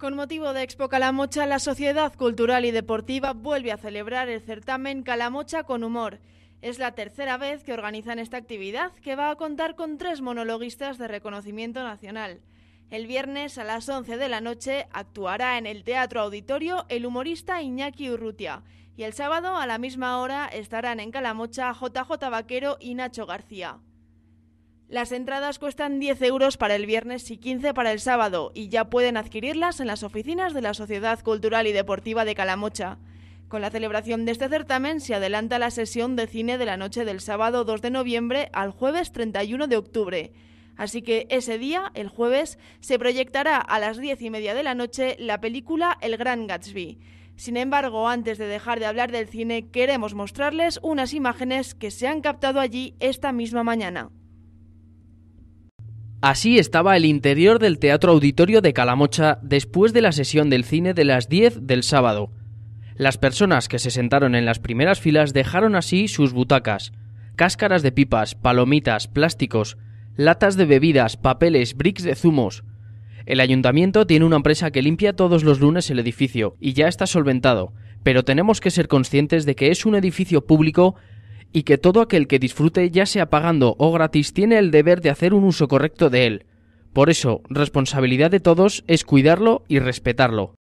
Con motivo de Expo Calamocha, la Sociedad Cultural y Deportiva vuelve a celebrar el certamen Calamocha con Humor. Es la tercera vez que organizan esta actividad, que va a contar con tres monologuistas de reconocimiento nacional. El viernes a las 11 de la noche actuará en el Teatro Auditorio el humorista Iñaki Urrutia y el sábado a la misma hora estarán en Calamocha JJ Vaquero y Nacho García. Las entradas cuestan 10 euros para el viernes y 15 para el sábado y ya pueden adquirirlas en las oficinas de la Sociedad Cultural y Deportiva de Calamocha. Con la celebración de este certamen se adelanta la sesión de cine de la noche del sábado 2 de noviembre al jueves 31 de octubre. Así que ese día, el jueves, se proyectará a las 10 y media de la noche la película El Gran Gatsby. Sin embargo, antes de dejar de hablar del cine, queremos mostrarles unas imágenes que se han captado allí esta misma mañana. Así estaba el interior del Teatro Auditorio de Calamocha después de la sesión del cine de las 10 del sábado. Las personas que se sentaron en las primeras filas dejaron así sus butacas, cáscaras de pipas, palomitas, plásticos, latas de bebidas, papeles, bricks de zumos. El ayuntamiento tiene una empresa que limpia todos los lunes el edificio y ya está solventado, pero tenemos que ser conscientes de que es un edificio público y que todo aquel que disfrute, ya sea pagando o gratis, tiene el deber de hacer un uso correcto de él. Por eso, responsabilidad de todos es cuidarlo y respetarlo.